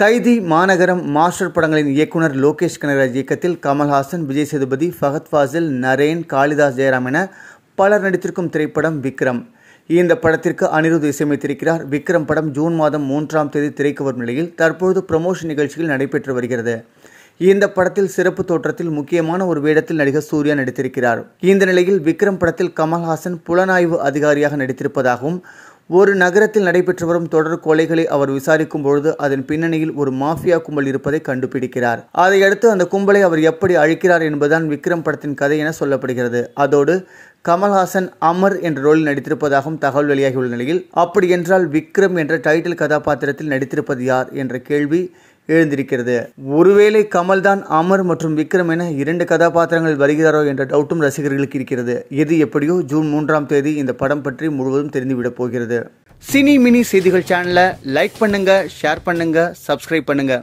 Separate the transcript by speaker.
Speaker 1: கைதி மாநகரம் மாஸ்டர் படங்களின் இயக்குனர் லோகேஷ் கனகராஜ் இயக்கத்தில் கமல்ஹாசன் விஜய் சேதுபதி ஃபஹத் ஃபாசில் நரேன் காளிதாஸ் ஜெயராம் என பலர் நடித்திருக்கும் திரைப்படம் விக்ரம் இந்த படத்திற்கு அனிருத் இசையமைத்திருக்கிறார் விக்ரம் படம் ஜூன் மாதம் மூன்றாம் தேதி திரைக்கு வரும் நிலையில் தற்பொழுது ப்ரமோஷன் நிகழ்ச்சியில் நடைபெற்று வருகிறது இந்த படத்தில் சிறப்பு தோற்றத்தில் முக்கியமான ஒரு வேடத்தில் நடிகர் சூர்யா நடித்திருக்கிறார் இந்த நிலையில் விக்ரம் படத்தில் கமல்ஹாசன் புலனாய்வு அதிகாரியாக நடித்திருப்பதாகவும் ஒரு நகரத்தில் நடைபெற்று வரும் தொடர் கொலைகளை அவர் விசாரிக்கும் பொழுது அதன் பின்னணியில் ஒரு மாஃபியா கும்பல் இருப்பதை கண்டுபிடிக்கிறார் அதையடுத்து அந்த கும்பலை அவர் எப்படி அழிக்கிறார் என்பதுதான் விக்ரம் படத்தின் கதை என சொல்லப்படுகிறது அதோடு கமல்ஹாசன் அமர் என்ற ரோலில் நடித்திருப்பதாகவும் தகவல் வெளியாகியுள்ள நிலையில் அப்படி என்றால் விக்ரம் என்ற டைட்டில் கதாபாத்திரத்தில் நடித்திருப்பது யார் என்ற கேள்வி எழுந்திருக்கிறது ஒருவேளை கமல் தான் அமர் மற்றும் விக்ரம் என இரண்டு கதாபாத்திரங்கள் வருகிறாரோ என்ற டவுட்டும் ரசிகர்களுக்கு இருக்கிறது எது எப்படியோ ஜூன் மூன்றாம் தேதி இந்த படம் பற்றி முழுவதும் தெரிந்துவிடப் போகிறது சினி மினி செய்திகள் சேனலை லைக் பண்ணுங்க ஷேர் பண்ணுங்க சப்ஸ்கிரைப் பண்ணுங்க